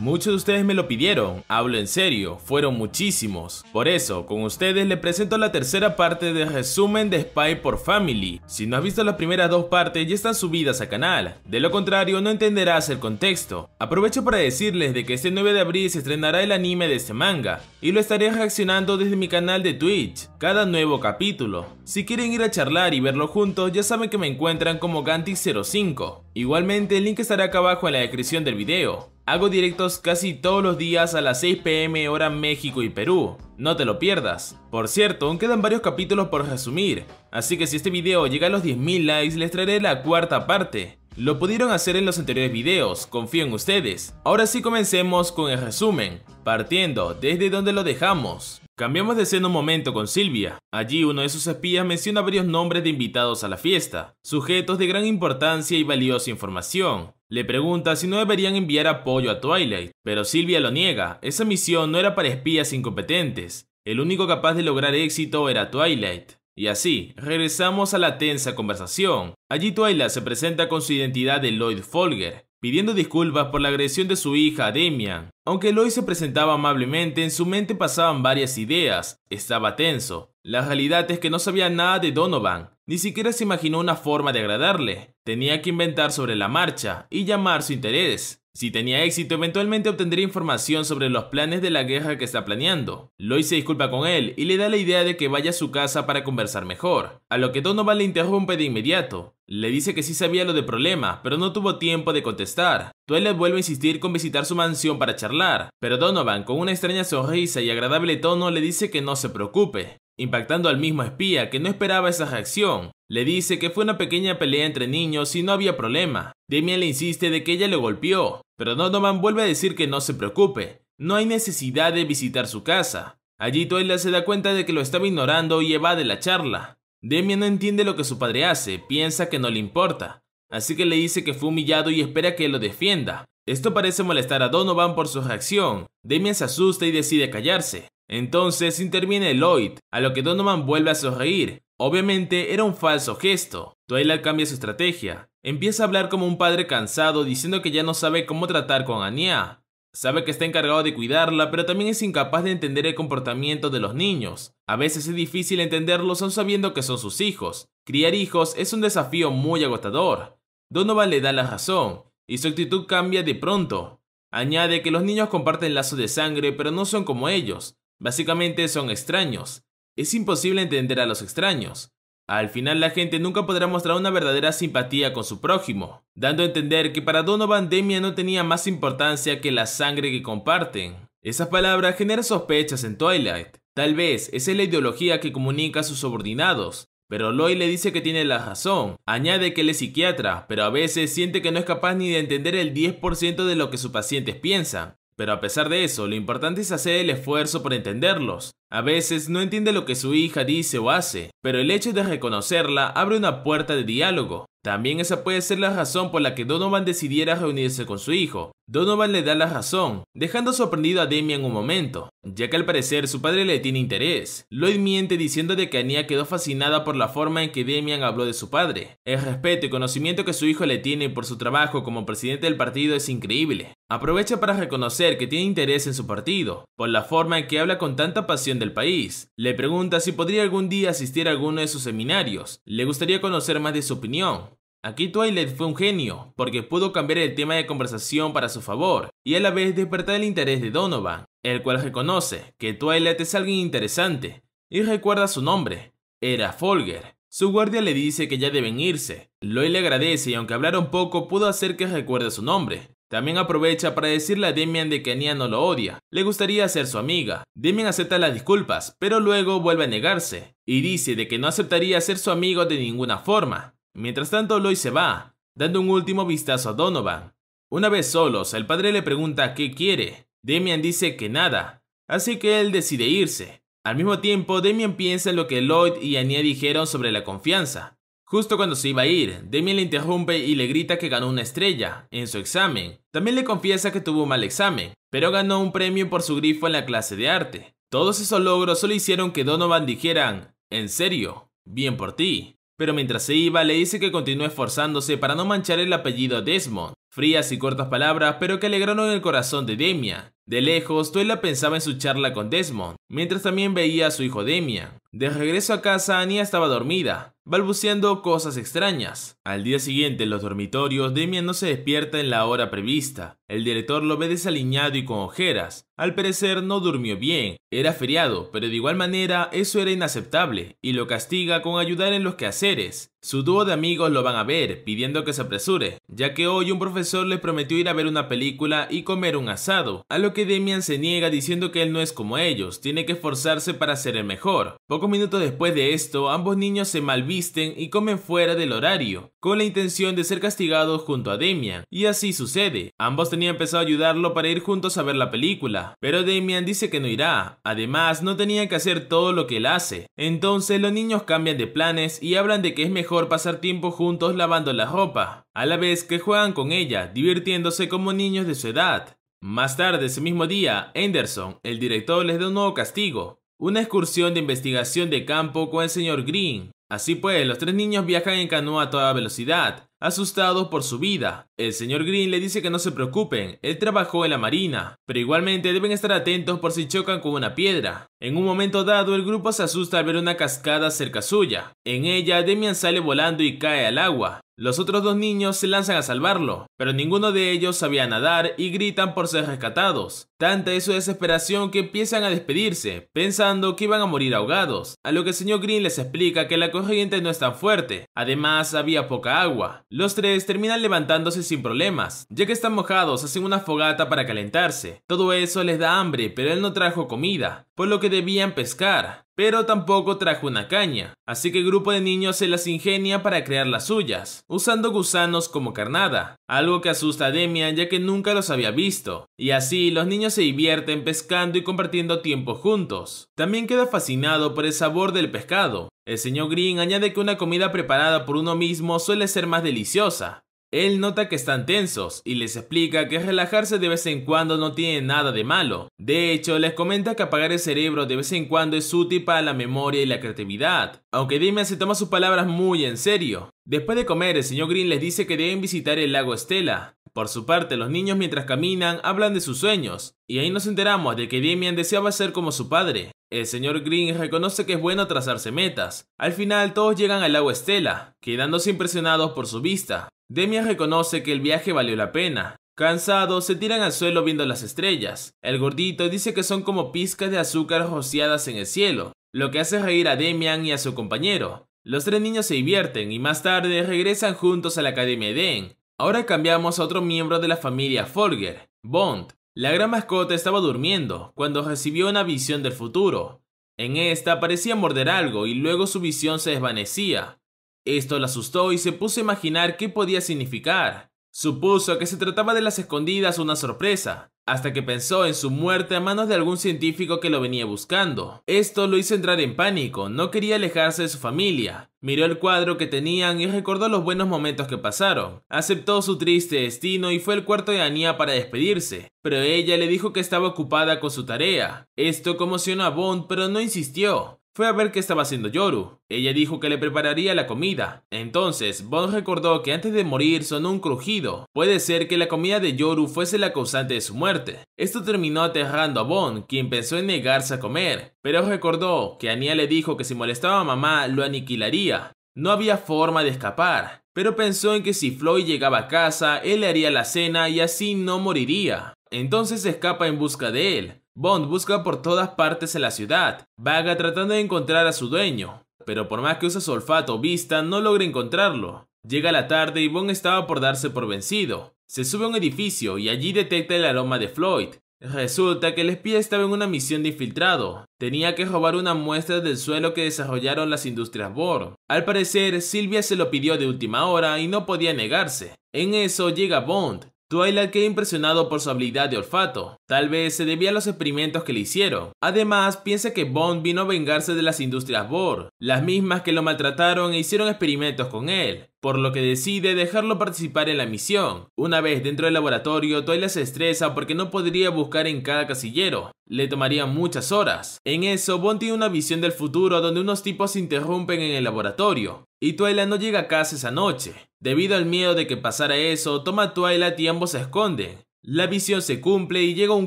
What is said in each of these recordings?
Muchos de ustedes me lo pidieron, hablo en serio, fueron muchísimos. Por eso, con ustedes les presento la tercera parte del resumen de Spy por Family. Si no has visto las primeras dos partes ya están subidas a canal, de lo contrario no entenderás el contexto. Aprovecho para decirles de que este 9 de abril se estrenará el anime de este manga, y lo estaré reaccionando desde mi canal de Twitch, cada nuevo capítulo. Si quieren ir a charlar y verlo juntos ya saben que me encuentran como gantix 05 Igualmente el link estará acá abajo en la descripción del video. Hago directos casi todos los días a las 6 pm hora México y Perú. No te lo pierdas. Por cierto, aún quedan varios capítulos por resumir, así que si este video llega a los 10.000 likes les traeré la cuarta parte. Lo pudieron hacer en los anteriores videos, confío en ustedes. Ahora sí comencemos con el resumen, partiendo desde donde lo dejamos. Cambiamos de escena un momento con Silvia. Allí uno de sus espías menciona varios nombres de invitados a la fiesta, sujetos de gran importancia y valiosa información. Le pregunta si no deberían enviar apoyo a Twilight, pero Silvia lo niega, esa misión no era para espías incompetentes, el único capaz de lograr éxito era Twilight. Y así, regresamos a la tensa conversación. Allí Twilight se presenta con su identidad de Lloyd Folger, pidiendo disculpas por la agresión de su hija Demian. Aunque Lloyd se presentaba amablemente, en su mente pasaban varias ideas, estaba tenso. La realidad es que no sabía nada de Donovan, ni siquiera se imaginó una forma de agradarle. Tenía que inventar sobre la marcha y llamar su interés. Si tenía éxito, eventualmente obtendría información sobre los planes de la guerra que está planeando. Lloyd se disculpa con él y le da la idea de que vaya a su casa para conversar mejor, a lo que Donovan le interrumpe de inmediato. Le dice que sí sabía lo de problema, pero no tuvo tiempo de contestar. le vuelve a insistir con visitar su mansión para charlar, pero Donovan, con una extraña sonrisa y agradable tono, le dice que no se preocupe impactando al mismo espía que no esperaba esa reacción. Le dice que fue una pequeña pelea entre niños y no había problema. Demia le insiste de que ella le golpeó, pero Donovan vuelve a decir que no se preocupe, no hay necesidad de visitar su casa. Allí Toila se da cuenta de que lo estaba ignorando y evade la charla. Demia no entiende lo que su padre hace, piensa que no le importa, así que le dice que fue humillado y espera que lo defienda, esto parece molestar a Donovan por su reacción. Damien se asusta y decide callarse. Entonces interviene Lloyd, a lo que Donovan vuelve a sonreír. Obviamente era un falso gesto. Twilight cambia su estrategia. Empieza a hablar como un padre cansado diciendo que ya no sabe cómo tratar con Anya. Sabe que está encargado de cuidarla, pero también es incapaz de entender el comportamiento de los niños. A veces es difícil entenderlos aun sabiendo que son sus hijos. Criar hijos es un desafío muy agotador. Donovan le da la razón, y su actitud cambia de pronto. Añade que los niños comparten lazos de sangre pero no son como ellos, básicamente son extraños. Es imposible entender a los extraños. Al final la gente nunca podrá mostrar una verdadera simpatía con su prójimo, dando a entender que para Donovan Demia no tenía más importancia que la sangre que comparten. Esas palabras generan sospechas en Twilight. Tal vez esa es la ideología que comunica a sus subordinados, pero Loy le dice que tiene la razón. Añade que él es psiquiatra, pero a veces siente que no es capaz ni de entender el 10% de lo que sus pacientes piensan. Pero a pesar de eso, lo importante es hacer el esfuerzo por entenderlos. A veces no entiende lo que su hija dice o hace, pero el hecho de reconocerla abre una puerta de diálogo. También esa puede ser la razón por la que Donovan decidiera reunirse con su hijo. Donovan le da la razón, dejando sorprendido a Demian un momento, ya que al parecer su padre le tiene interés. Lloyd miente diciendo de que Ania quedó fascinada por la forma en que Demian habló de su padre. El respeto y conocimiento que su hijo le tiene por su trabajo como presidente del partido es increíble. Aprovecha para reconocer que tiene interés en su partido, por la forma en que habla con tanta pasión del país. Le pregunta si podría algún día asistir a alguno de sus seminarios. Le gustaría conocer más de su opinión. Aquí Twilight fue un genio, porque pudo cambiar el tema de conversación para su favor, y a la vez despertar el interés de Donovan, el cual reconoce que Twilight es alguien interesante, y recuerda su nombre, era Folger. Su guardia le dice que ya deben irse. Loy le agradece y aunque hablaron poco pudo hacer que recuerde su nombre. También aprovecha para decirle a Demian de que Ania no lo odia, le gustaría ser su amiga. Demian acepta las disculpas, pero luego vuelve a negarse, y dice de que no aceptaría ser su amigo de ninguna forma. Mientras tanto, Lloyd se va, dando un último vistazo a Donovan. Una vez solos, el padre le pregunta qué quiere. Demian dice que nada, así que él decide irse. Al mismo tiempo, Demian piensa en lo que Lloyd y Ania dijeron sobre la confianza, Justo cuando se iba a ir, Damien le interrumpe y le grita que ganó una estrella en su examen. También le confiesa que tuvo un mal examen, pero ganó un premio por su grifo en la clase de arte. Todos esos logros solo hicieron que Donovan dijeran, en serio, bien por ti. Pero mientras se iba, le dice que continúe esforzándose para no manchar el apellido Desmond, Frías y cortas palabras, pero que alegraron el corazón de Demia. De lejos, Tuela pensaba en su charla con Desmond, mientras también veía a su hijo Demia. De regreso a casa, Ania estaba dormida, balbuceando cosas extrañas. Al día siguiente, en los dormitorios, Demia no se despierta en la hora prevista. El director lo ve desaliñado y con ojeras. Al parecer, no durmió bien. Era feriado, pero de igual manera, eso era inaceptable, y lo castiga con ayudar en los quehaceres. Su dúo de amigos lo van a ver, pidiendo que se apresure, ya que hoy un profesor le prometió ir a ver una película y comer un asado, a lo que Demian se niega diciendo que él no es como ellos, tiene que esforzarse para ser el mejor. Pocos minutos después de esto, ambos niños se malvisten y comen fuera del horario, con la intención de ser castigados junto a Demian, y así sucede. Ambos tenían a ayudarlo para ir juntos a ver la película, pero Demian dice que no irá, además no tenían que hacer todo lo que él hace. Entonces los niños cambian de planes y hablan de que es mejor pasar tiempo juntos lavando la ropa, a la vez que juegan con ellos divirtiéndose como niños de su edad. Más tarde ese mismo día, Anderson, el director, les da un nuevo castigo, una excursión de investigación de campo con el señor Green. Así pues, los tres niños viajan en canoa a toda velocidad, asustados por su vida. El señor Green le dice que no se preocupen, él trabajó en la marina, pero igualmente deben estar atentos por si chocan con una piedra. En un momento dado, el grupo se asusta al ver una cascada cerca suya. En ella, Demian sale volando y cae al agua. Los otros dos niños se lanzan a salvarlo, pero ninguno de ellos sabía nadar y gritan por ser rescatados. Tanta es su desesperación que empiezan a despedirse, pensando que iban a morir ahogados, a lo que el señor Green les explica que la corriente no es tan fuerte, además había poca agua. Los tres terminan levantándose sin problemas, ya que están mojados, hacen una fogata para calentarse. Todo eso les da hambre, pero él no trajo comida, por lo que debían pescar pero tampoco trajo una caña, así que el grupo de niños se las ingenia para crear las suyas, usando gusanos como carnada, algo que asusta a Demian ya que nunca los había visto, y así los niños se divierten pescando y compartiendo tiempo juntos. También queda fascinado por el sabor del pescado. El señor Green añade que una comida preparada por uno mismo suele ser más deliciosa, él nota que están tensos y les explica que relajarse de vez en cuando no tiene nada de malo. De hecho, les comenta que apagar el cerebro de vez en cuando es útil para la memoria y la creatividad, aunque Dime se toma sus palabras muy en serio. Después de comer, el señor Green les dice que deben visitar el lago Estela, por su parte, los niños mientras caminan hablan de sus sueños, y ahí nos enteramos de que Demian deseaba ser como su padre. El señor Green reconoce que es bueno trazarse metas. Al final todos llegan al lago Estela, quedándose impresionados por su vista. Demian reconoce que el viaje valió la pena, Cansados, se tiran al suelo viendo las estrellas. El gordito dice que son como pizcas de azúcar rociadas en el cielo, lo que hace reír a Demian y a su compañero. Los tres niños se divierten y más tarde regresan juntos a la Academia Eden, Ahora cambiamos a otro miembro de la familia Folger, Bond. La gran mascota estaba durmiendo cuando recibió una visión del futuro. En esta parecía morder algo y luego su visión se desvanecía. Esto la asustó y se puso a imaginar qué podía significar. Supuso que se trataba de las escondidas una sorpresa, hasta que pensó en su muerte a manos de algún científico que lo venía buscando. Esto lo hizo entrar en pánico, no quería alejarse de su familia. Miró el cuadro que tenían y recordó los buenos momentos que pasaron. Aceptó su triste destino y fue al cuarto de Anía para despedirse, pero ella le dijo que estaba ocupada con su tarea. Esto conmocionó a Bond, pero no insistió fue a ver qué estaba haciendo Yoru. Ella dijo que le prepararía la comida. Entonces, Bond recordó que antes de morir sonó un crujido. Puede ser que la comida de Yoru fuese la causante de su muerte. Esto terminó aterrando a Bond, quien pensó en negarse a comer, pero recordó que Ania le dijo que si molestaba a mamá lo aniquilaría. No había forma de escapar, pero pensó en que si Floyd llegaba a casa, él le haría la cena y así no moriría. Entonces escapa en busca de él, Bond busca por todas partes en la ciudad, vaga tratando de encontrar a su dueño, pero por más que usa su olfato o vista no logra encontrarlo. Llega la tarde y Bond estaba por darse por vencido. Se sube a un edificio y allí detecta el aroma de Floyd. Resulta que el espía estaba en una misión de infiltrado. Tenía que robar una muestra del suelo que desarrollaron las industrias Borg. Al parecer, Silvia se lo pidió de última hora y no podía negarse. En eso llega Bond, Twilight queda impresionado por su habilidad de olfato, tal vez se debía a los experimentos que le hicieron. Además, piensa que Bond vino a vengarse de las industrias Bohr, las mismas que lo maltrataron e hicieron experimentos con él por lo que decide dejarlo participar en la misión. Una vez dentro del laboratorio, Toyla se estresa porque no podría buscar en cada casillero, le tomaría muchas horas. En eso, Bond tiene una visión del futuro donde unos tipos se interrumpen en el laboratorio, y Toyla no llega a casa esa noche. Debido al miedo de que pasara eso, toma a Twilight y ambos se esconden. La visión se cumple y llega un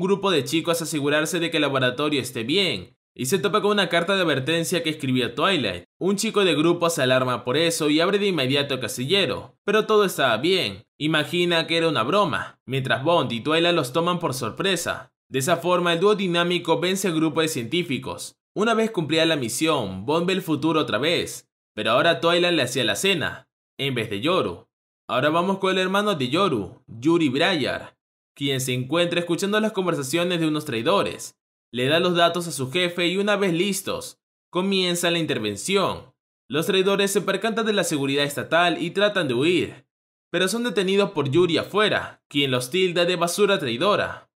grupo de chicos a asegurarse de que el laboratorio esté bien, y se topa con una carta de advertencia que escribía Twilight. Un chico de grupo se alarma por eso y abre de inmediato el casillero, pero todo estaba bien. Imagina que era una broma, mientras Bond y Twilight los toman por sorpresa. De esa forma, el dúo dinámico vence al grupo de científicos. Una vez cumplida la misión, Bond ve el futuro otra vez, pero ahora Twilight le hacía la cena, en vez de Yoru. Ahora vamos con el hermano de Yoru, Yuri Bryar, quien se encuentra escuchando las conversaciones de unos traidores le da los datos a su jefe y una vez listos, comienza la intervención. Los traidores se percantan de la seguridad estatal y tratan de huir, pero son detenidos por Yuri afuera, quien los tilda de basura traidora.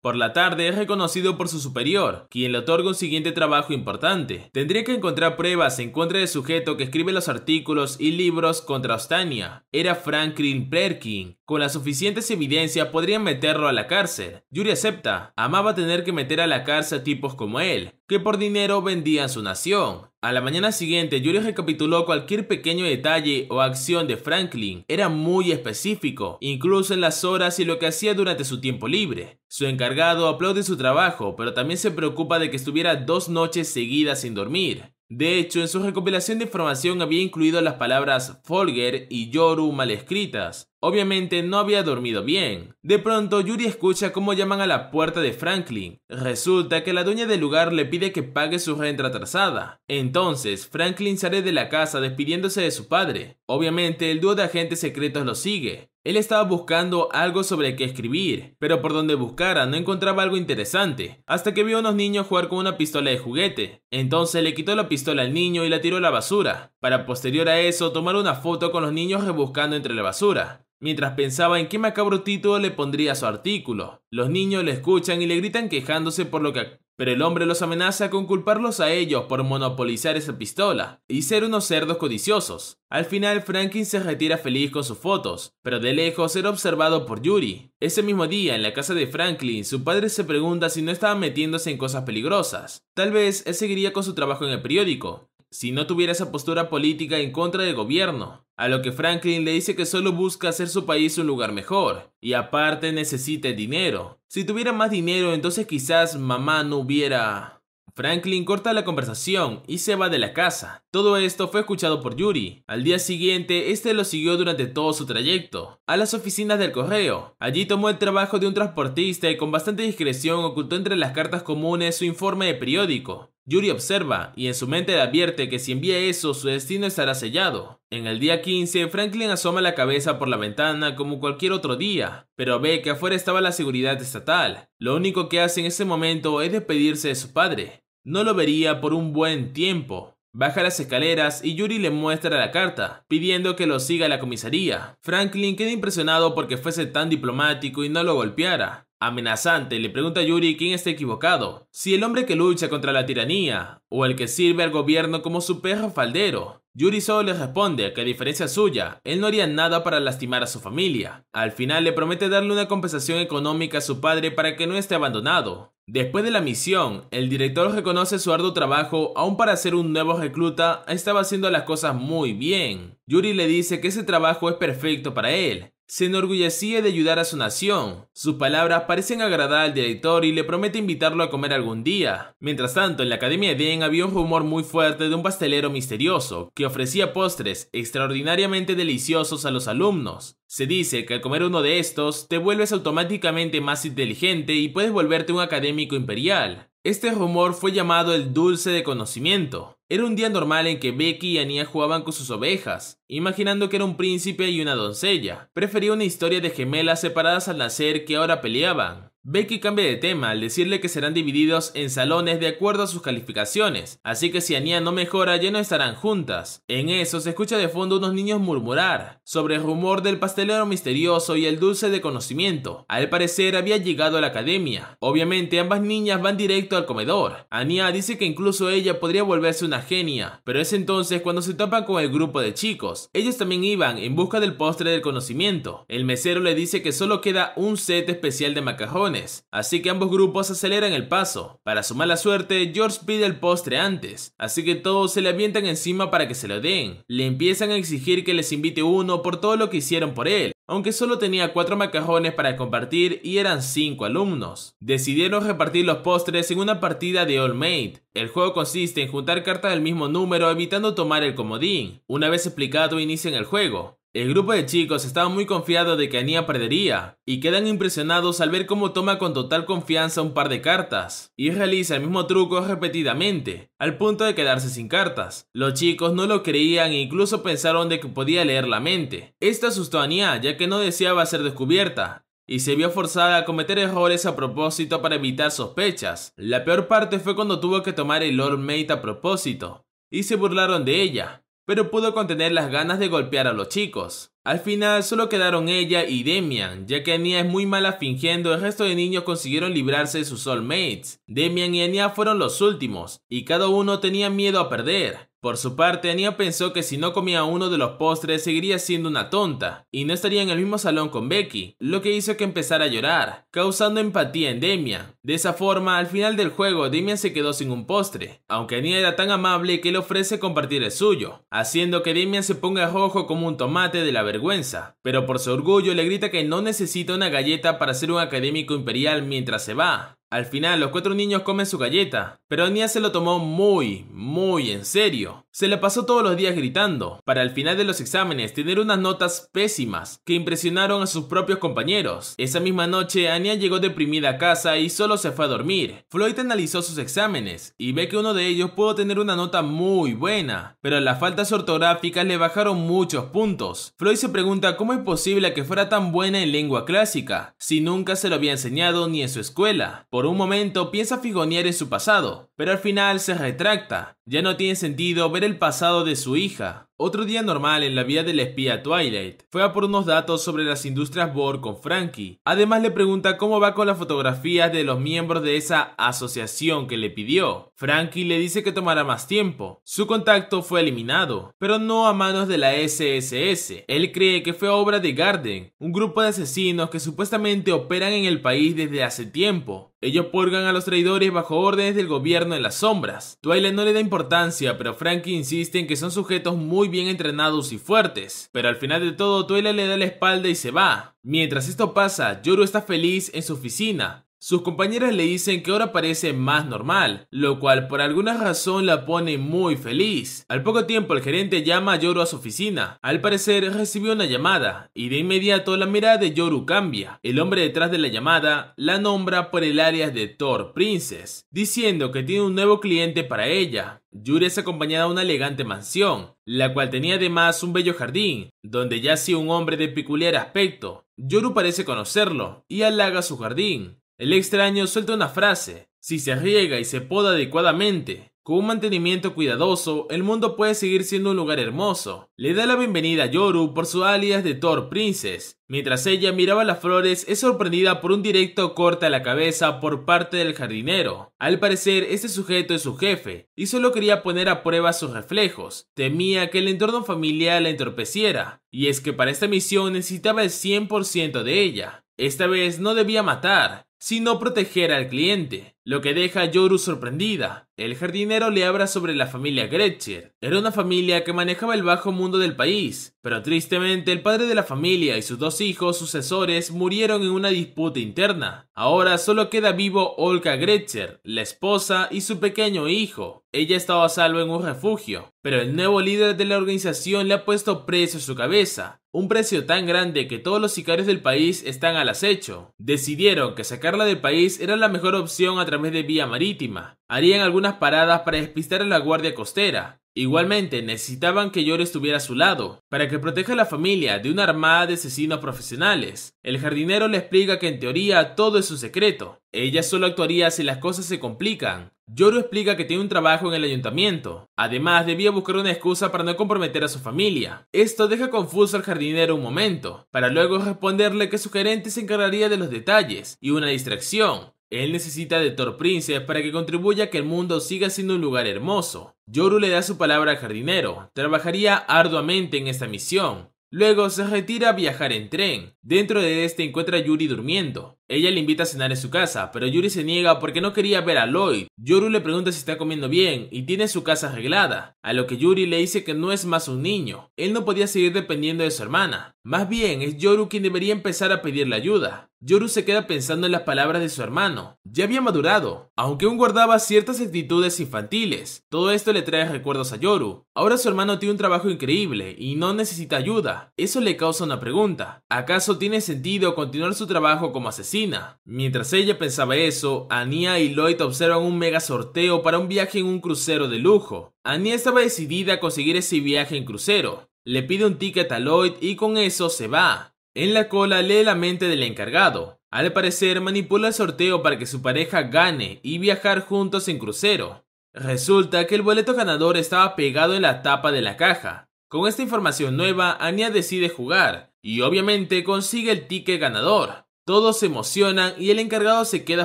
Por la tarde es reconocido por su superior, quien le otorga un siguiente trabajo importante. Tendría que encontrar pruebas en contra del sujeto que escribe los artículos y libros contra Ostania. Era Franklin Perkin. Con las suficientes evidencias podrían meterlo a la cárcel. Yuri acepta. Amaba tener que meter a la cárcel tipos como él, que por dinero vendían su nación. A la mañana siguiente, Yuri recapituló cualquier pequeño detalle o acción de Franklin. Era muy específico, incluso en las horas y lo que hacía durante su tiempo libre. Su encargado aplaude su trabajo, pero también se preocupa de que estuviera dos noches seguidas sin dormir. De hecho, en su recopilación de información había incluido las palabras Folger y Yoru mal escritas. Obviamente no había dormido bien. De pronto, Yuri escucha cómo llaman a la puerta de Franklin. Resulta que la dueña del lugar le pide que pague su renta atrasada. Entonces, Franklin sale de la casa despidiéndose de su padre. Obviamente, el dúo de agentes secretos lo sigue. Él estaba buscando algo sobre qué escribir, pero por donde buscara no encontraba algo interesante, hasta que vio a unos niños jugar con una pistola de juguete. Entonces le quitó la pistola al niño y la tiró a la basura, para posterior a eso tomar una foto con los niños rebuscando entre la basura. Mientras pensaba en qué macabro título le pondría su artículo, los niños le escuchan y le gritan quejándose por lo que pero el hombre los amenaza con culparlos a ellos por monopolizar esa pistola y ser unos cerdos codiciosos. Al final, Franklin se retira feliz con sus fotos, pero de lejos era observado por Yuri. Ese mismo día, en la casa de Franklin, su padre se pregunta si no estaba metiéndose en cosas peligrosas. Tal vez él seguiría con su trabajo en el periódico, si no tuviera esa postura política en contra del gobierno a lo que Franklin le dice que solo busca hacer su país un lugar mejor, y aparte necesita dinero. Si tuviera más dinero, entonces quizás mamá no hubiera... Franklin corta la conversación y se va de la casa. Todo esto fue escuchado por Yuri. Al día siguiente, este lo siguió durante todo su trayecto, a las oficinas del correo. Allí tomó el trabajo de un transportista y con bastante discreción ocultó entre las cartas comunes su informe de periódico. Yuri observa y en su mente le advierte que si envía eso su destino estará sellado. En el día 15, Franklin asoma la cabeza por la ventana como cualquier otro día, pero ve que afuera estaba la seguridad estatal. Lo único que hace en ese momento es despedirse de su padre. No lo vería por un buen tiempo. Baja las escaleras y Yuri le muestra la carta, pidiendo que lo siga a la comisaría. Franklin queda impresionado porque fuese tan diplomático y no lo golpeara, Amenazante le pregunta a Yuri quién está equivocado, si el hombre que lucha contra la tiranía o el que sirve al gobierno como su perro faldero. Yuri solo le responde que a diferencia suya, él no haría nada para lastimar a su familia. Al final le promete darle una compensación económica a su padre para que no esté abandonado. Después de la misión, el director reconoce su arduo trabajo aún para ser un nuevo recluta estaba haciendo las cosas muy bien. Yuri le dice que ese trabajo es perfecto para él, se enorgullecía de ayudar a su nación. Sus palabras parecen agradar al director y le promete invitarlo a comer algún día. Mientras tanto, en la Academia de Den había un rumor muy fuerte de un pastelero misterioso que ofrecía postres extraordinariamente deliciosos a los alumnos. Se dice que al comer uno de estos, te vuelves automáticamente más inteligente y puedes volverte un académico imperial. Este rumor fue llamado el dulce de conocimiento. Era un día normal en que Becky y Ania jugaban con sus ovejas, imaginando que era un príncipe y una doncella. Prefería una historia de gemelas separadas al nacer que ahora peleaban. Becky cambia de tema al decirle que serán divididos en salones de acuerdo a sus calificaciones, así que si Ania no mejora ya no estarán juntas. En eso se escucha de fondo unos niños murmurar sobre el rumor del pastelero misterioso y el dulce de conocimiento. Al parecer había llegado a la academia. Obviamente ambas niñas van directo al comedor. Ania dice que incluso ella podría volverse una genia, pero es entonces cuando se topan con el grupo de chicos. Ellos también iban en busca del postre del conocimiento. El mesero le dice que solo queda un set especial de macarrones así que ambos grupos aceleran el paso. Para su mala suerte, George pide el postre antes, así que todos se le avientan encima para que se lo den. Le empiezan a exigir que les invite uno por todo lo que hicieron por él, aunque solo tenía cuatro macajones para compartir y eran cinco alumnos. Decidieron repartir los postres en una partida de All Made El juego consiste en juntar cartas del mismo número evitando tomar el comodín. Una vez explicado, inician el juego. El grupo de chicos estaba muy confiado de que Anía perdería, y quedan impresionados al ver cómo toma con total confianza un par de cartas, y realiza el mismo truco repetidamente, al punto de quedarse sin cartas. Los chicos no lo creían e incluso pensaron de que podía leer la mente. Esto asustó a Anya ya que no deseaba ser descubierta, y se vio forzada a cometer errores a propósito para evitar sospechas. La peor parte fue cuando tuvo que tomar el Lord Mate a propósito, y se burlaron de ella, pero pudo contener las ganas de golpear a los chicos. Al final solo quedaron ella y Demian, ya que Anya es muy mala fingiendo, el resto de niños consiguieron librarse de sus soulmates. Demian y Anya fueron los últimos, y cada uno tenía miedo a perder. Por su parte, Anya pensó que si no comía uno de los postres seguiría siendo una tonta, y no estaría en el mismo salón con Becky, lo que hizo que empezara a llorar, causando empatía en Demian, de esa forma, al final del juego, Demian se quedó sin un postre, aunque Ania era tan amable que le ofrece compartir el suyo, haciendo que Demian se ponga rojo como un tomate de la vergüenza, pero por su orgullo le grita que no necesita una galleta para ser un académico imperial mientras se va, al final, los cuatro niños comen su galleta, pero Ania se lo tomó muy, muy en serio. Se le pasó todos los días gritando, para al final de los exámenes tener unas notas pésimas que impresionaron a sus propios compañeros. Esa misma noche, Ania llegó deprimida a casa y solo se fue a dormir. Floyd analizó sus exámenes y ve que uno de ellos pudo tener una nota muy buena, pero las faltas ortográficas le bajaron muchos puntos. Floyd se pregunta cómo es posible que fuera tan buena en lengua clásica, si nunca se lo había enseñado ni en su escuela. Por un momento piensa figonear en su pasado, pero al final se retracta. Ya no tiene sentido ver el pasado de su hija. Otro día normal en la vida del espía Twilight fue a por unos datos sobre las industrias Borg con Frankie. Además le pregunta cómo va con las fotografías de los miembros de esa asociación que le pidió. Frankie le dice que tomará más tiempo. Su contacto fue eliminado, pero no a manos de la SSS. Él cree que fue obra de Garden, un grupo de asesinos que supuestamente operan en el país desde hace tiempo. Ellos purgan a los traidores bajo órdenes del gobierno en las sombras. Twilight no le da importancia, pero Frankie insiste en que son sujetos muy bien entrenados y fuertes. Pero al final de todo, Twilight le da la espalda y se va. Mientras esto pasa, Yoru está feliz en su oficina, sus compañeras le dicen que ahora parece más normal, lo cual por alguna razón la pone muy feliz. Al poco tiempo el gerente llama a Yoru a su oficina. Al parecer recibió una llamada y de inmediato la mirada de Yoru cambia. El hombre detrás de la llamada la nombra por el área de Thor Princess, diciendo que tiene un nuevo cliente para ella. Yuri es acompañada a una elegante mansión, la cual tenía además un bello jardín, donde yace un hombre de peculiar aspecto. Yoru parece conocerlo y halaga su jardín. El extraño suelta una frase. Si se riega y se poda adecuadamente, con un mantenimiento cuidadoso, el mundo puede seguir siendo un lugar hermoso. Le da la bienvenida a Yoru por su alias de Thor Princess. Mientras ella miraba las flores, es sorprendida por un directo corte a la cabeza por parte del jardinero. Al parecer, este sujeto es su jefe, y solo quería poner a prueba sus reflejos. Temía que el entorno familiar la entorpeciera, y es que para esta misión necesitaba el 100% de ella. Esta vez no debía matar, sino proteger al cliente, lo que deja a Yoru sorprendida. El jardinero le habla sobre la familia Gretcher. Era una familia que manejaba el bajo mundo del país, pero tristemente el padre de la familia y sus dos hijos sucesores murieron en una disputa interna. Ahora solo queda vivo Olga Gretcher, la esposa y su pequeño hijo. Ella estaba a salvo en un refugio, pero el nuevo líder de la organización le ha puesto precio a su cabeza, un precio tan grande que todos los sicarios del país están al acecho. Decidieron que sacarla del país era la mejor opción a través de vía marítima. Harían algunas paradas para despistar a la guardia costera. Igualmente, necesitaban que Yor estuviera a su lado, para que proteja a la familia de una armada de asesinos profesionales. El jardinero le explica que en teoría todo es un secreto. Ella solo actuaría si las cosas se complican, Yoru explica que tiene un trabajo en el ayuntamiento. Además, debía buscar una excusa para no comprometer a su familia. Esto deja confuso al jardinero un momento, para luego responderle que su gerente se encargaría de los detalles y una distracción. Él necesita de Thor Princess para que contribuya a que el mundo siga siendo un lugar hermoso. Yoru le da su palabra al jardinero. Trabajaría arduamente en esta misión. Luego se retira a viajar en tren. Dentro de este encuentra a Yuri durmiendo. Ella le invita a cenar en su casa, pero Yuri se niega porque no quería ver a Lloyd. Yoru le pregunta si está comiendo bien y tiene su casa arreglada, a lo que Yuri le dice que no es más un niño. Él no podía seguir dependiendo de su hermana. Más bien, es Yoru quien debería empezar a pedirle ayuda. Yoru se queda pensando en las palabras de su hermano. Ya había madurado, aunque aún guardaba ciertas actitudes infantiles. Todo esto le trae recuerdos a Yoru. Ahora su hermano tiene un trabajo increíble y no necesita ayuda. Eso le causa una pregunta. ¿Acaso tiene sentido continuar su trabajo como asesino? Mientras ella pensaba eso, Ania y Lloyd observan un mega sorteo para un viaje en un crucero de lujo. Ania estaba decidida a conseguir ese viaje en crucero. Le pide un ticket a Lloyd y con eso se va. En la cola lee la mente del encargado. Al parecer manipula el sorteo para que su pareja gane y viajar juntos en crucero. Resulta que el boleto ganador estaba pegado en la tapa de la caja. Con esta información nueva, Ania decide jugar y obviamente consigue el ticket ganador. Todos se emocionan y el encargado se queda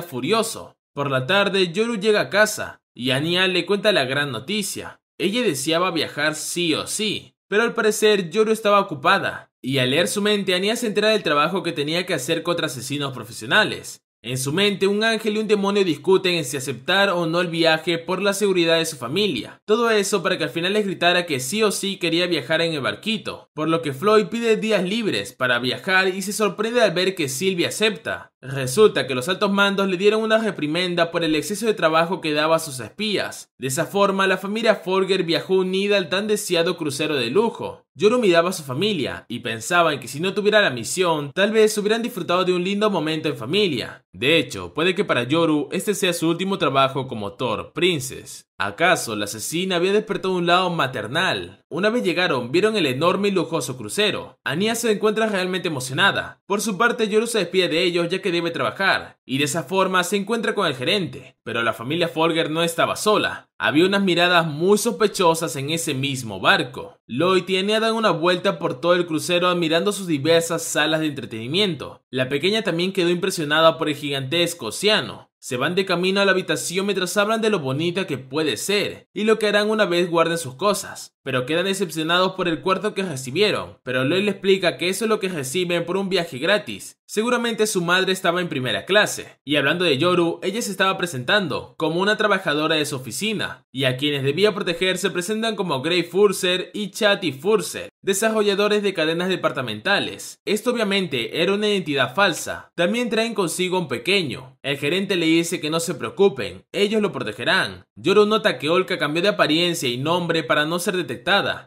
furioso. Por la tarde, Yoru llega a casa y Ania le cuenta la gran noticia. Ella deseaba viajar sí o sí, pero al parecer Yoru estaba ocupada, y al leer su mente, Ania se entera del trabajo que tenía que hacer contra asesinos profesionales. En su mente, un ángel y un demonio discuten en si aceptar o no el viaje por la seguridad de su familia. Todo eso para que al final les gritara que sí o sí quería viajar en el barquito, por lo que Floyd pide días libres para viajar y se sorprende al ver que Sylvia acepta. Resulta que los altos mandos le dieron una reprimenda por el exceso de trabajo que daba a sus espías. De esa forma, la familia Forger viajó unida al tan deseado crucero de lujo, Yoru miraba a su familia y pensaba en que si no tuviera la misión, tal vez hubieran disfrutado de un lindo momento en familia. De hecho, puede que para Yoru este sea su último trabajo como Thor Princess. ¿Acaso la asesina había despertado un lado maternal? Una vez llegaron, vieron el enorme y lujoso crucero. Ania se encuentra realmente emocionada. Por su parte, Yoru se despide de ellos ya que debe trabajar, y de esa forma se encuentra con el gerente. Pero la familia Folger no estaba sola. Había unas miradas muy sospechosas en ese mismo barco. Lloyd y Anía dan una vuelta por todo el crucero admirando sus diversas salas de entretenimiento. La pequeña también quedó impresionada por el gigantesco océano. Se van de camino a la habitación mientras hablan de lo bonita que puede ser y lo que harán una vez guarden sus cosas pero quedan decepcionados por el cuarto que recibieron. Pero Lloyd le explica que eso es lo que reciben por un viaje gratis. Seguramente su madre estaba en primera clase. Y hablando de Yoru, ella se estaba presentando como una trabajadora de su oficina, y a quienes debía proteger se presentan como Grey Furser y Chatty Furser, desarrolladores de cadenas departamentales. Esto obviamente era una identidad falsa. También traen consigo un pequeño. El gerente le dice que no se preocupen, ellos lo protegerán. Yoru nota que Olka cambió de apariencia y nombre para no ser detectado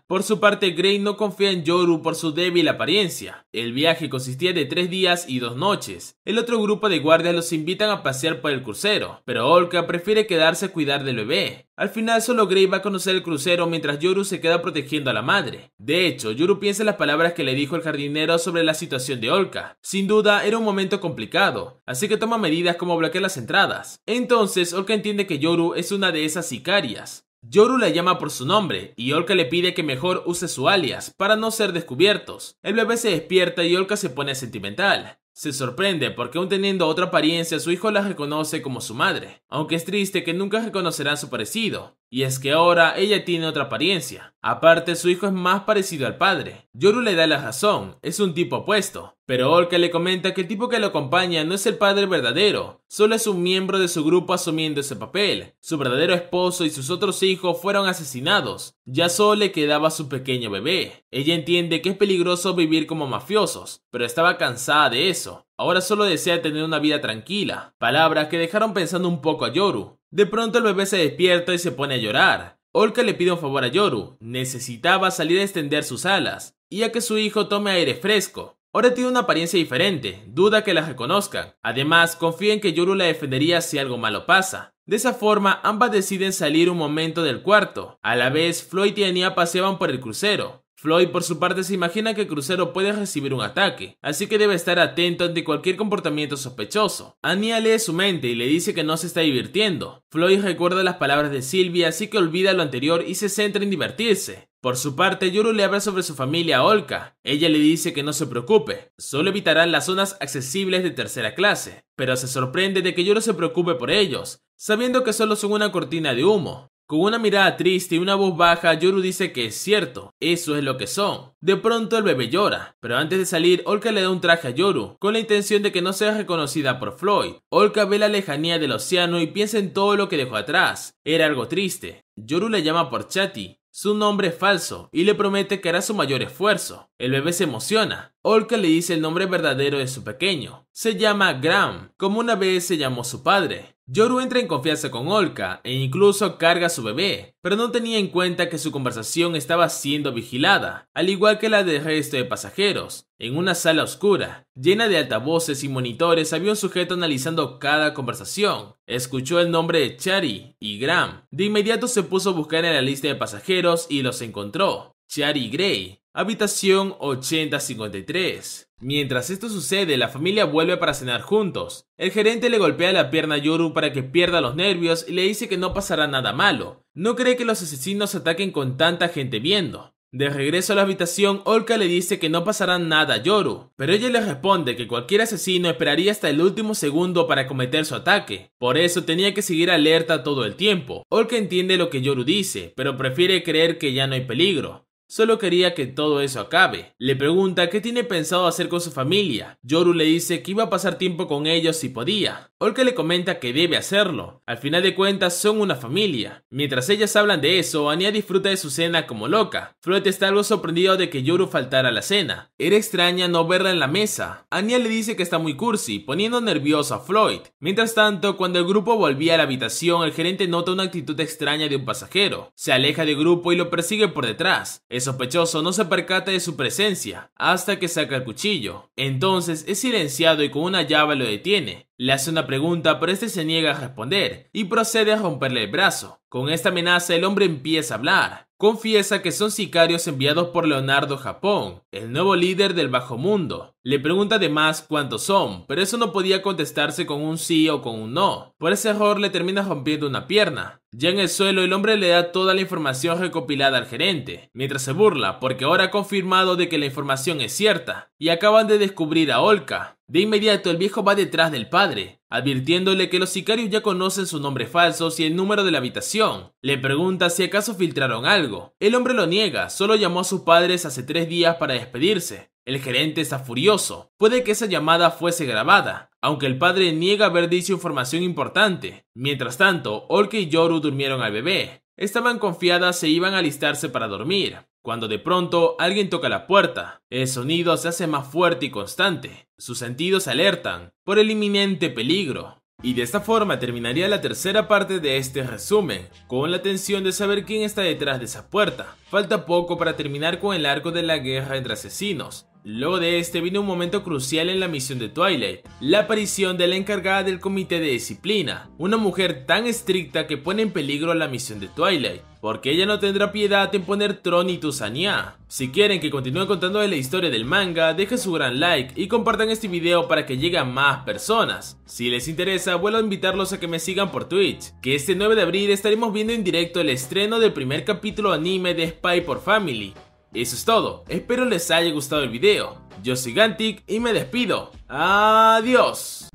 por su parte, Grey no confía en Yoru por su débil apariencia. El viaje consistía de tres días y dos noches. El otro grupo de guardias los invitan a pasear por el crucero, pero Olka prefiere quedarse a cuidar del bebé. Al final solo Grey va a conocer el crucero mientras Yoru se queda protegiendo a la madre. De hecho, Yoru piensa en las palabras que le dijo el jardinero sobre la situación de Olka. Sin duda, era un momento complicado, así que toma medidas como bloquear las entradas. Entonces, Olka entiende que Yoru es una de esas sicarias. Yoru la llama por su nombre y Olka le pide que mejor use su alias para no ser descubiertos. El bebé se despierta y Olka se pone sentimental. Se sorprende porque aún teniendo otra apariencia su hijo la reconoce como su madre, aunque es triste que nunca reconocerán su parecido, y es que ahora ella tiene otra apariencia. Aparte su hijo es más parecido al padre. Yoru le da la razón, es un tipo opuesto, pero Olka le comenta que el tipo que lo acompaña no es el padre verdadero, solo es un miembro de su grupo asumiendo ese papel. Su verdadero esposo y sus otros hijos fueron asesinados, ya solo le quedaba su pequeño bebé. Ella entiende que es peligroso vivir como mafiosos, pero estaba cansada de eso. Ahora solo desea tener una vida tranquila. Palabras que dejaron pensando un poco a Yoru. De pronto el bebé se despierta y se pone a llorar. Olka le pide un favor a Yoru. Necesitaba salir a extender sus alas y a que su hijo tome aire fresco. Ahora tiene una apariencia diferente, duda que las reconozcan. Además, confía en que Yoru la defendería si algo malo pasa. De esa forma, ambas deciden salir un momento del cuarto. A la vez, Floyd y Ania paseaban por el crucero. Floyd por su parte se imagina que el crucero puede recibir un ataque, así que debe estar atento ante cualquier comportamiento sospechoso. Ania lee su mente y le dice que no se está divirtiendo. Floyd recuerda las palabras de Silvia, así que olvida lo anterior y se centra en divertirse. Por su parte, Yoru le habla sobre su familia a Olka. Ella le dice que no se preocupe, solo evitarán las zonas accesibles de tercera clase, pero se sorprende de que Yoru se preocupe por ellos, sabiendo que solo son una cortina de humo. Con una mirada triste y una voz baja, Yoru dice que es cierto, eso es lo que son. De pronto el bebé llora, pero antes de salir, Olka le da un traje a Yoru, con la intención de que no sea reconocida por Floyd. Olka ve la lejanía del océano y piensa en todo lo que dejó atrás. Era algo triste. Yoru le llama por Chati, su nombre es falso y le promete que hará su mayor esfuerzo. El bebé se emociona. Olka le dice el nombre verdadero de su pequeño. Se llama Graham, como una vez se llamó su padre. Yoru entra en confianza con Olka e incluso carga a su bebé, pero no tenía en cuenta que su conversación estaba siendo vigilada, al igual que la del resto de pasajeros. En una sala oscura, llena de altavoces y monitores, había un sujeto analizando cada conversación. Escuchó el nombre de Chari y Graham. De inmediato se puso a buscar en la lista de pasajeros y los encontró. Chari Gray, habitación 8053. Mientras esto sucede, la familia vuelve para cenar juntos. El gerente le golpea la pierna a Yoru para que pierda los nervios y le dice que no pasará nada malo. No cree que los asesinos ataquen con tanta gente viendo. De regreso a la habitación, Olka le dice que no pasará nada a Yoru, pero ella le responde que cualquier asesino esperaría hasta el último segundo para cometer su ataque, por eso tenía que seguir alerta todo el tiempo. Olka entiende lo que Yoru dice, pero prefiere creer que ya no hay peligro. Solo quería que todo eso acabe. Le pregunta qué tiene pensado hacer con su familia. Yoru le dice que iba a pasar tiempo con ellos si podía. Olke le comenta que debe hacerlo. Al final de cuentas son una familia. Mientras ellas hablan de eso, Anya disfruta de su cena como loca. Floyd está algo sorprendido de que Yoru faltara a la cena. Era extraña no verla en la mesa. Anya le dice que está muy cursi, poniendo nervioso a Floyd. Mientras tanto, cuando el grupo volvía a la habitación, el gerente nota una actitud extraña de un pasajero. Se aleja del grupo y lo persigue por detrás. El sospechoso no se percata de su presencia hasta que saca el cuchillo. Entonces es silenciado y con una llave lo detiene. Le hace una pregunta pero este se niega a responder y procede a romperle el brazo. Con esta amenaza el hombre empieza a hablar. Confiesa que son sicarios enviados por Leonardo Japón, el nuevo líder del bajo mundo. Le pregunta además cuántos son, pero eso no podía contestarse con un sí o con un no. Por ese error le termina rompiendo una pierna. Ya en el suelo, el hombre le da toda la información recopilada al gerente, mientras se burla porque ahora ha confirmado de que la información es cierta, y acaban de descubrir a Olka. De inmediato, el viejo va detrás del padre, advirtiéndole que los sicarios ya conocen sus nombres falsos y el número de la habitación. Le pregunta si acaso filtraron algo. El hombre lo niega, solo llamó a sus padres hace tres días para despedirse. El gerente está furioso. Puede que esa llamada fuese grabada, aunque el padre niega haber dicho información importante. Mientras tanto, Olke y Yoru durmieron al bebé. Estaban confiadas e iban a alistarse para dormir, cuando de pronto alguien toca la puerta. El sonido se hace más fuerte y constante. Sus sentidos alertan por el inminente peligro. Y de esta forma terminaría la tercera parte de este resumen, con la tensión de saber quién está detrás de esa puerta. Falta poco para terminar con el arco de la guerra entre asesinos, Luego de este vino un momento crucial en la misión de Twilight, la aparición de la encargada del comité de disciplina, una mujer tan estricta que pone en peligro la misión de Twilight, porque ella no tendrá piedad en poner Tron y Tusania. Si quieren que continúe contando de la historia del manga, dejen su gran like y compartan este video para que lleguen más personas. Si les interesa, vuelvo a invitarlos a que me sigan por Twitch, que este 9 de abril estaremos viendo en directo el estreno del primer capítulo anime de Spy por Family, eso es todo, espero les haya gustado el video. Yo soy Gantic y me despido. Adiós.